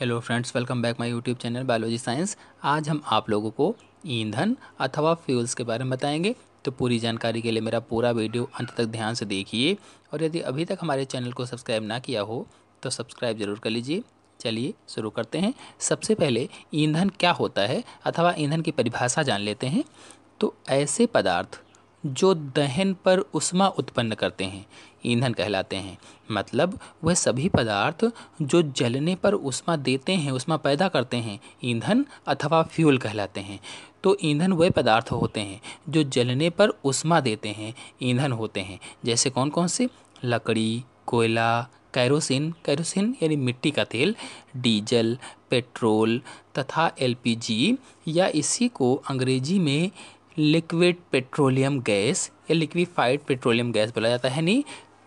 hello friends welcome back my YouTube channel biology science आज हम आप लोगों को ईंधन अथवा फ्यूल्स के बारे में बताएंगे तो पूरी जानकारी के लिए मेरा पूरा वीडियो अंत तक ध्यान से देखिए और यदि अभी तक हमारे चैनल को सब्सक्राइब ना किया हो तो सब्सक्राइब ज़रूर कर लीजिए चलिए शुरू करते हैं सबसे पहले ईंधन क्या होता है अथवा ईंधन की परिभाषा जान लेते हैं तो ऐसे पदार्थ जो दहन पर उष्मा उत्पन्न करते हैं ईंधन कहलाते हैं मतलब वह सभी पदार्थ जो जलने पर उष्मा देते हैं उष्मा पैदा करते हैं ईंधन अथवा फ्यूल कहलाते हैं तो ईंधन वह पदार्थ होते हैं जो जलने पर उष्मा देते हैं ईंधन होते हैं जैसे कौन कौन से लकड़ी कोयला कैरोसिन कैरोसिन यानी मिट्टी का तेल डीजल पेट्रोल तथा एलपीजी या इसी को अंग्रेजी में लिक्विड पेट्रोलियम गैस या लिक्विफाइड पेट्रोलियम गैस बोला जाता है नहीं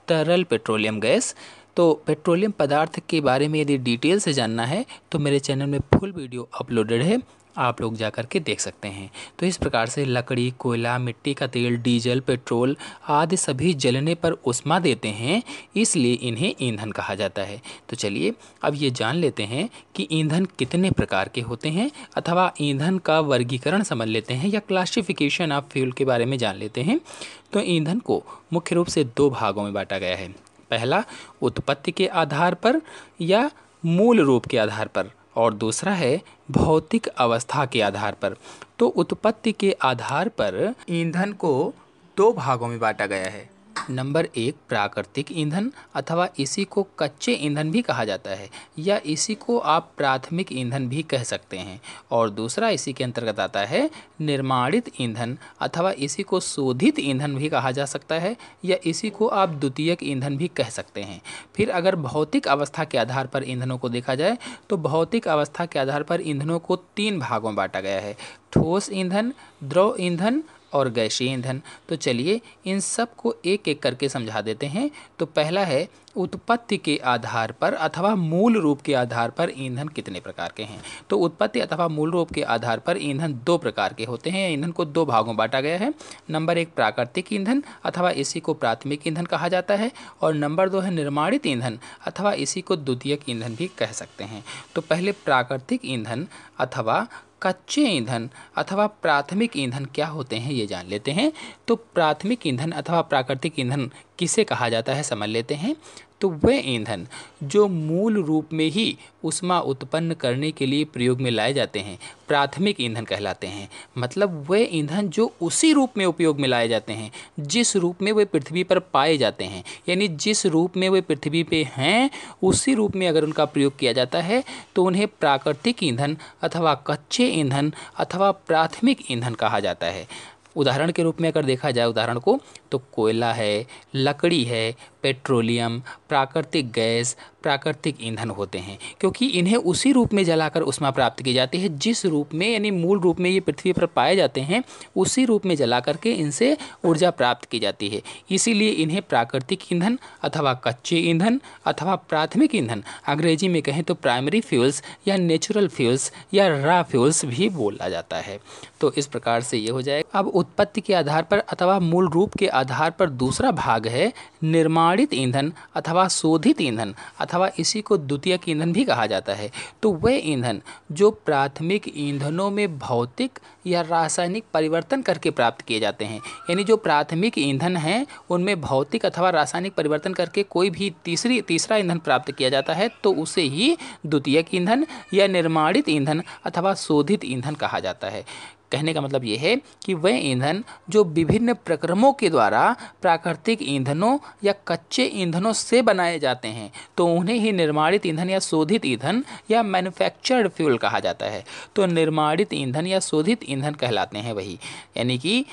तरल पेट्रोलियम गैस तो पेट्रोलियम पदार्थ के बारे में यदि डिटेल से जानना है तो मेरे चैनल में फुल वीडियो अपलोडेड है आप लोग जा कर के देख सकते हैं तो इस प्रकार से लकड़ी कोयला मिट्टी का तेल डीजल पेट्रोल आदि सभी जलने पर उष्मा देते हैं इसलिए इन्हें ईंधन कहा जाता है तो चलिए अब ये जान लेते हैं कि ईंधन कितने प्रकार के होते हैं अथवा ईंधन का वर्गीकरण समझ लेते हैं या क्लासिफिकेशन ऑफ फ्यूल के बारे में जान लेते हैं तो ईंधन को मुख्य रूप से दो भागों में बांटा गया है पहला उत्पत्ति के आधार पर या मूल रूप के आधार पर और दूसरा है भौतिक अवस्था के आधार पर तो उत्पत्ति के आधार पर ईंधन को दो भागों में बांटा गया है नंबर एक प्राकृतिक ईंधन अथवा इसी को कच्चे ईंधन भी कहा जाता है या इसी को आप प्राथमिक ईंधन भी कह सकते हैं और दूसरा इसी के अंतर्गत आता है निर्माणित ईंधन अथवा इसी को शोधित ईंधन भी कहा जा सकता है या इसी को आप द्वितीयक ईंधन भी कह सकते हैं फिर अगर भौतिक अवस्था के आधार पर ईंधनों को देखा जाए तो भौतिक अवस्था के आधार पर ईंधनों को तीन भागों में बांटा गया है ठोस ईंधन द्रव ईंधन और गैसीय ईंधन तो चलिए इन सब को एक एक करके समझा देते हैं तो पहला है उत्पत्ति के आधार पर अथवा मूल रूप के आधार पर ईंधन कितने प्रकार के हैं तो उत्पत्ति अथवा मूल रूप के आधार पर ईंधन दो प्रकार के होते हैं ईंधन को दो भागों बांटा गया है नंबर एक प्राकृतिक ईंधन अथवा इसी को प्राथमिक ईंधन कहा जाता है और नंबर दो है निर्माणित ईंधन अथवा इसी को द्वितीयक ईंधन भी कह सकते हैं तो पहले प्राकृतिक ईंधन अथवा कच्चे ईंधन अथवा प्राथमिक ईंधन क्या होते हैं ये जान लेते हैं तो प्राथमिक ईंधन अथवा प्राकृतिक ईंधन किसे कहा जाता है समझ लेते हैं तो वे ईंधन जो मूल रूप में ही उष्मा उत्पन्न करने के लिए प्रयोग में लाए जाते हैं प्राथमिक ईंधन कहलाते हैं मतलब वे ईंधन जो उसी रूप में उपयोग में लाए जाते हैं जिस रूप में वे पृथ्वी पर पाए जाते हैं यानी जिस रूप में वे पृथ्वी पे हैं उसी रूप में अगर उनका प्रयोग किया जाता है तो उन्हें प्राकृतिक ईंधन अथवा कच्चे ईंधन अथवा प्राथमिक ईंधन कहा जाता है उदाहरण के रूप में अगर देखा जाए उदाहरण को तो कोयला है लकड़ी है पेट्रोलियम प्राकृतिक गैस प्राकृतिक ईंधन होते हैं क्योंकि इन्हें उसी रूप में जलाकर उष्मा प्राप्त की जाती है जिस रूप में यानी मूल रूप में ये पृथ्वी पर पाए जाते हैं उसी रूप में जला करके इनसे ऊर्जा प्राप्त की जाती है इसीलिए इन्हें प्राकृतिक ईंधन अथवा कच्चे ईंधन अथवा प्राथमिक ईंधन अंग्रेजी में कहें तो प्राइमरी फ्यूल्स या नेचुरल फ्यूल्स या रा फ्यूल्स भी बोला जाता है तो इस प्रकार से ये हो जाएगा अब उत्पत्ति के आधार पर अथवा मूल रूप के आधार पर दूसरा भाग है निर्माणित ईंधन अथवा शोधित ईंधन अथवा इसी को द्वितीयक ईंधन भी कहा जाता है तो वह ईंधन जो प्राथमिक ईंधनों में भौतिक या रासायनिक परिवर्तन करके प्राप्त किए जाते हैं यानी जो प्राथमिक ईंधन हैं उनमें भौतिक अथवा रासायनिक परिवर्तन करके कोई भी तीसरी तीसरा ईंधन प्राप्त किया जाता है तो उसे ही द्वितीयक ईंधन या निर्माणित ईंधन अथवा शोधित ईंधन कहा जाता है कहने का मतलब यह है कि वह ईंधन जो विभिन्न प्रक्रमों के द्वारा प्राकृतिक ईंधनों या कच्चे ईंधनों से बनाए जाते हैं तो उन्हें ही निर्माणित ईंधन या शोधित ईंधन या मैन्युफैक्चर्ड फ्यूल कहा जाता है तो निर्माणित ईंधन या शोधित ईंधन कहलाते हैं वही यानी कि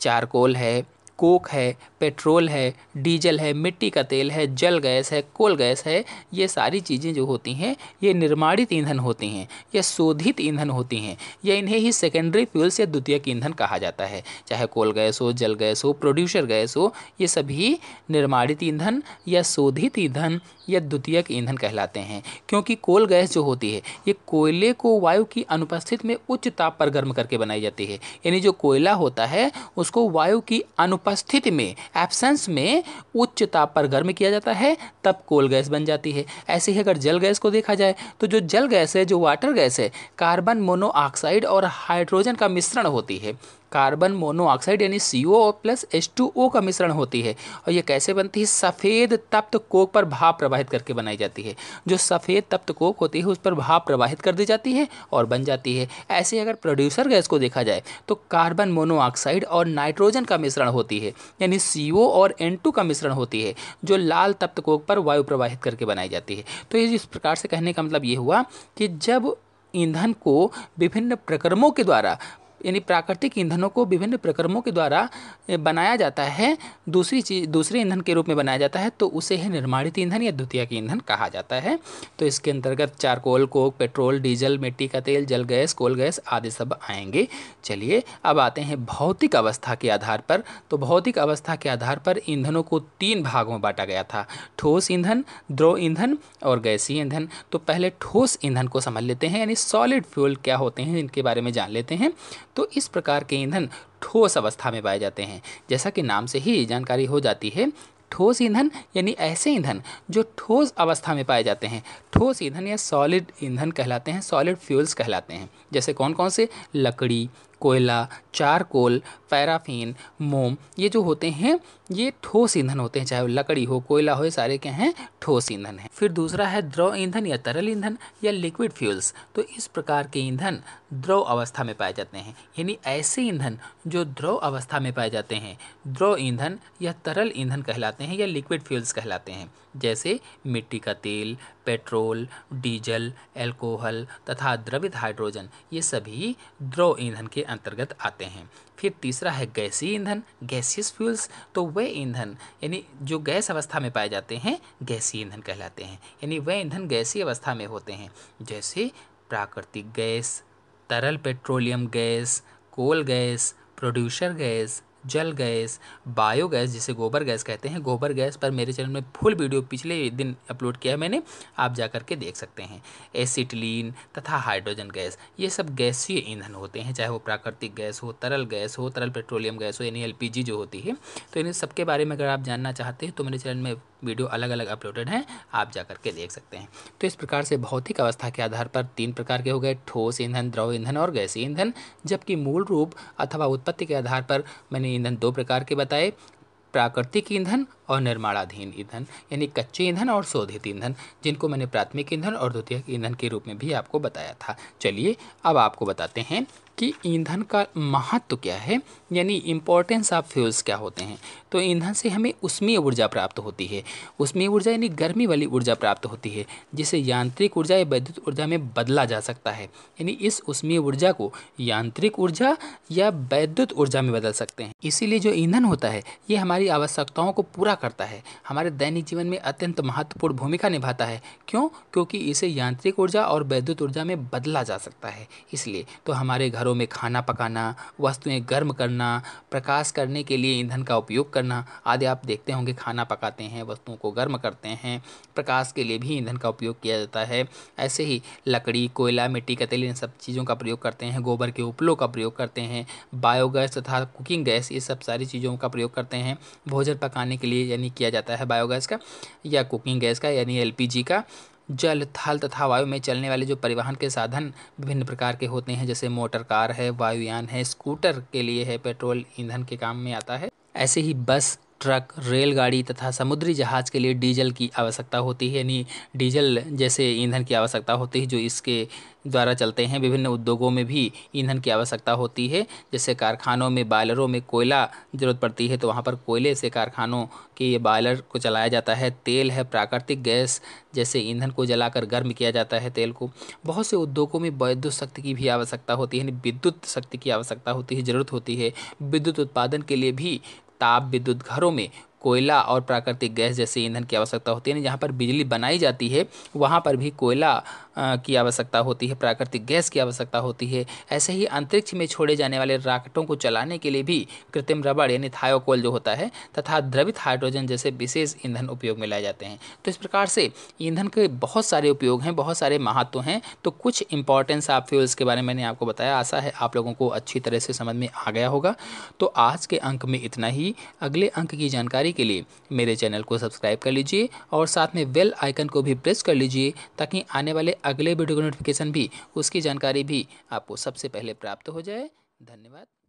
चारकोल है कोक है पेट्रोल है डीजल है मिट्टी का तेल है जल गैस है कोल गैस है ये सारी चीज़ें जो होती हैं ये निर्माणित ईंधन होती हैं यह शोधित ईंधन होती हैं या इन्हें ही सेकेंडरी फ्यूल्स या द्वितीय ईंधन कहा जाता है चाहे कोल गैस हो जल गैस हो प्रोड्यूसर गैस हो ये सभी निर्माणित ईंधन या शोधित ईंधन या द्वितीय ईंधन कहलाते हैं क्योंकि कोल गैस जो होती है ये कोयले को वायु की अनुपस्थित में उच्च ताप पर गर्म करके बनाई जाती है यानी जो कोयला होता है उसको वायु की अनुपस्थित उपस्थिति में एब्सेंस में उच्च ताप पर गर्म किया जाता है तब कोल गैस बन जाती है ऐसे ही अगर जल गैस को देखा जाए तो जो जल गैस है जो वाटर गैस है कार्बन मोनोऑक्साइड और हाइड्रोजन का मिश्रण होती है कार्बन मोनोऑक्साइड यानी C O plus H two O का मिश्रण होती है और यह कैसे बनती है सफ़ेद तप्त कोक पर भाप प्रवाहित करके बनाई जाती है जो सफ़ेद तप्त कोक होती है उस पर भाप प्रवाहित कर दी जाती है और बन जाती है ऐसे अगर प्रोड्यूसर गैस को देखा जाए तो कार्बन मोनोऑक्साइड और नाइट्रोजन का मिश्रण होती है यानी सी ओ और एन टू का मिश्रण होती है जो लाल तप्त कोक पर वायु प्रवाहित करके बनाई जाती है तो ये इस प्रकार से कहने का मतलब ये हुआ कि जब ईंधन को विभिन्न प्रक्रमों के द्वारा यानी प्राकृतिक ईंधनों को विभिन्न प्रक्रमों के द्वारा बनाया जाता है दूसरी चीज दूसरे ईंधन के रूप में बनाया जाता है तो उसे ही निर्माणित ईंधन या द्वितीय ईंधन कहा जाता है तो इसके अंतर्गत चारकोल कोक पेट्रोल डीजल मिट्टी का तेल जल गैस कोल गैस आदि सब आएंगे चलिए अब आते हैं भौतिक अवस्था के आधार पर तो भौतिक अवस्था के आधार पर ईंधनों को तीन भागों में बांटा गया था ठोस ईंधन द्रव ईंधन और गैसीय ईंधन तो पहले ठोस ईंधन को समझ लेते हैं यानी सॉलिड फ्यूल क्या होते हैं इनके बारे में जान लेते हैं तो इस प्रकार के ईंधन ठोस अवस्था में पाए जाते हैं जैसा कि नाम से ही जानकारी हो जाती है ठोस ईंधन यानी ऐसे ईंधन जो ठोस अवस्था में पाए जाते हैं ठोस ईंधन या सॉलिड ईंधन कहलाते हैं सॉलिड फ्यूल्स कहलाते हैं जैसे कौन कौन से लकड़ी कोयला चारकोल पैराफीन मोम ये जो होते हैं ये ठोस ईंधन होते हैं चाहे लकड़ी हो कोयला हो ये सारे क्या हैं ठोस ईंधन हैं फिर दूसरा है द्रव ईंधन या तरल ईंधन या लिक्विड फ्यूल्स तो इस प्रकार के ईंधन द्रव अवस्था में पाए जाते हैं यानी ऐसे ईंधन जो द्रव अवस्था में पाए जाते हैं द्रव ईंधन या तरल ईंधन कहलाते हैं या लिक्विड फ्यूल्स कहलाते हैं जैसे मिट्टी का तेल पेट्रोल डीजल एल्कोहल तथा द्रवित हाइड्रोजन ये सभी द्रव ईंधन के अंतर्गत आते हैं फिर तीसरा है गैसीय ईंधन गैसियस फ्यूल्स तो वे ईंधन यानी जो गैस अवस्था में पाए जाते हैं गैसीय ईंधन कहलाते हैं यानी वे ईंधन गैसीय अवस्था में होते हैं जैसे प्राकृतिक गैस तरल petroleum gas coal gas producer gas जल गैस बायो गैस जिसे गोबर गैस कहते हैं गोबर गैस पर मेरे चैनल में फुल वीडियो पिछले दिन अपलोड किया है मैंने आप जा कर के देख सकते हैं एसिटिलीन तथा हाइड्रोजन गैस ये सब गैसीय ईंधन होते हैं चाहे वो प्राकृतिक गैस हो तरल गैस हो तरल पेट्रोलियम गैस हो यानी एल जो होती है तो इन सबके बारे में अगर आप जानना चाहते हैं तो मेरे चैनल में वीडियो अलग अलग अपलोडेड हैं आप जा करके देख सकते हैं तो इस प्रकार से भौतिक अवस्था के आधार पर तीन प्रकार के हो गए ठोस ईंधन द्रव ईंधन और गैसीय ईंधन जबकि मूल रूप अथवा उत्पत्ति के आधार पर मैंने ईंधन दो प्रकार के बताए प्राकृतिक ईंधन और निर्माणाधीन ईंधन यानी कच्चे ईंधन और शोधित ईंधन जिनको मैंने प्राथमिक ईंधन और द्वितीय ईंधन के रूप में भी आपको बताया था चलिए अब आपको बताते हैं कि ईंधन का महत्व क्या है यानी इम्पोर्टेंस ऑफ फ्यूल्स क्या होते हैं तो ईंधन से हमें उसमें ऊर्जा प्राप्त होती है उसमें ऊर्जा यानी गर्मी वाली ऊर्जा प्राप्त होती है जिसे यांत्रिक ऊर्जा या वैद्युत ऊर्जा में बदला जा सकता है यानी इस उसमें ऊर्जा को यांत्रिक ऊर्जा या वैद्युत ऊर्जा में बदल सकते हैं इसीलिए जो ईंधन होता है ये हमारी आवश्यकताओं को पूरा करता है हमारे दैनिक जीवन में अत्यंत महत्वपूर्ण भूमिका निभाता है क्यों क्योंकि इसे यांत्रिक ऊर्जा और वैद्युत ऊर्जा में बदला जा सकता है इसलिए तो हमारे घरों घरों में खाना पकाना वस्तुएं गर्म करना प्रकाश करने के लिए ईंधन का उपयोग करना आदि आप देखते होंगे खाना पकाते हैं वस्तुओं को गर्म करते हैं प्रकाश के लिए भी ईंधन का उपयोग किया जाता है ऐसे ही लकड़ी कोयला मिट्टी का तेल इन सब चीज़ों का प्रयोग करते हैं गोबर के उपलों का प्रयोग करते हैं बायोगैस तथा कुकिंग गैस ये सब सारी चीज़ों का प्रयोग करते हैं भोजन पकाने के लिए यानी किया जाता है बायोगैस का या कुकिंग गैस का यानी एल का जल थल तथा वायु में चलने वाले जो परिवहन के साधन विभिन्न प्रकार के होते हैं जैसे मोटर कार है वायुयान है स्कूटर के लिए है पेट्रोल ईंधन के काम में आता है ऐसे ही बस ट्रक रेलगाड़ी तथा समुद्री जहाज़ के लिए डीजल की आवश्यकता होती है यानी डीजल जैसे ईंधन की आवश्यकता होती है जो इसके द्वारा चलते हैं विभिन्न उद्योगों में भी ईंधन की आवश्यकता होती है जैसे कारखानों में बायलरों में कोयला ज़रूरत पड़ती है तो वहाँ पर कोयले से कारखानों के ये बायलर को चलाया जाता है तेल है प्राकृतिक गैस जैसे ईंधन को जलाकर गर्म किया जाता है तेल को बहुत से उद्योगों में वैद्युत शक्ति की भी आवश्यकता होती है यानी विद्युत शक्ति की आवश्यकता होती है ज़रूरत होती है विद्युत उत्पादन के लिए भी ताप विद्युत घरों में कोयला और प्राकृतिक गैस जैसे ईंधन की आवश्यकता होती है जहाँ पर बिजली बनाई जाती है वहाँ पर भी कोयला की आवश्यकता होती है प्राकृतिक गैस की आवश्यकता होती है ऐसे ही अंतरिक्ष में छोड़े जाने वाले रॉकेटों को चलाने के लिए भी कृत्रिम रबड़ यानी थायोकोल जो होता है तथा द्रवित हाइड्रोजन जैसे विशेष ईंधन उपयोग में लाए जाते हैं तो इस प्रकार से ईंधन के बहुत सारे उपयोग हैं बहुत सारे महत्व हैं तो कुछ इंपॉर्टेंस आप फ्यूल्स के बारे में मैंने आपको बताया आशा है आप लोगों को अच्छी तरह से समझ में आ गया होगा तो आज के अंक में इतना ही अगले अंक की जानकारी जानकारी के लिए मेरे चैनल को सब्सक्राइब कर लीजिए और साथ में बेल आइकन को भी प्रेस कर लीजिए ताकि आने वाले अगले वीडियो का नोटिफिकेशन भी उसकी जानकारी भी आपको सबसे पहले प्राप्त हो जाए धन्यवाद